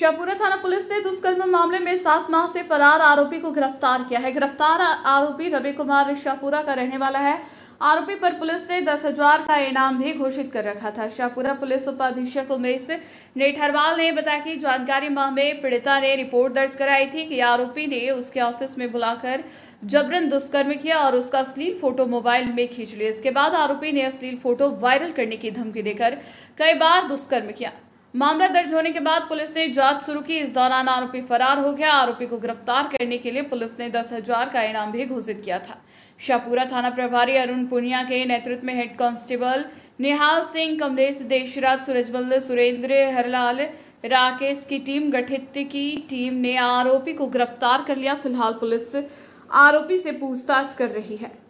शाहपुरा थाना पुलिस ने दुष्कर्म मामले में सात माह से फरार आरोपी को गिरफ्तार किया है गिरफ्तार आरोपी रवि कुमार शाहपुरा का रहने वाला है आरोपी पर पुलिस ने दस हजार का इनाम भी घोषित कर रखा था शाहपुरा पुलिस उपाधीक्षक उमेश नेठरवाल ने बताया कि जानकारी माह में पीड़िता ने रिपोर्ट दर्ज कराई थी कि आरोपी ने उसके ऑफिस में बुलाकर जबरन दुष्कर्म किया और उसका अश्लील फोटो मोबाइल में खींच लिया इसके बाद आरोपी ने अश्लील फोटो वायरल करने की धमकी देकर कई बार दुष्कर्म किया मामला दर्ज होने के बाद पुलिस ने जांच शुरू की इस दौरान आरोपी फरार हो गया आरोपी को गिरफ्तार करने के लिए पुलिस ने दस हजार का इनाम भी घोषित किया था शाहपुरा थाना प्रभारी अरुण पुनिया के नेतृत्व में हेड कांस्टेबल निहाल सिंह कमलेश देशराज सूरजबल सुरेंद्र हरलाल राकेश की टीम गठित की टीम ने आरोपी को गिरफ्तार कर लिया फिलहाल पुलिस आरोपी से पूछताछ कर रही है